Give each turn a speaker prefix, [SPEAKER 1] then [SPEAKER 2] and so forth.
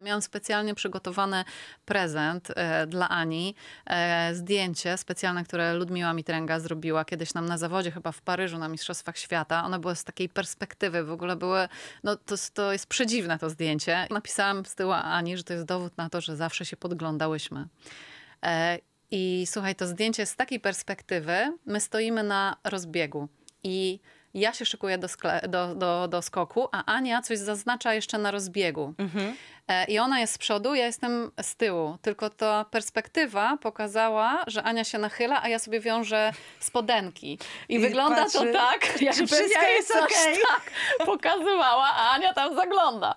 [SPEAKER 1] Miałam specjalnie przygotowany prezent e, dla Ani. E, zdjęcie specjalne, które Ludmiła Mitręga zrobiła kiedyś nam na zawodzie, chyba w Paryżu na Mistrzostwach Świata. One były z takiej perspektywy, w ogóle były, no to, to jest przedziwne to zdjęcie. Napisałam z tyłu Ani, że to jest dowód na to, że zawsze się podglądałyśmy. E, I słuchaj, to zdjęcie z takiej perspektywy, my stoimy na rozbiegu i ja się szykuję do, do, do, do, skoku, a Ania coś zaznacza jeszcze na rozbiegu. Mhm. E, I ona jest z przodu, ja jestem z tyłu. Tylko ta perspektywa pokazała, że Ania się nachyla, a ja sobie wiążę spodenki. I, I wygląda patrzy, to tak, jakby wszystko ja jest okay. tak pokazywała, a Ania tam zagląda.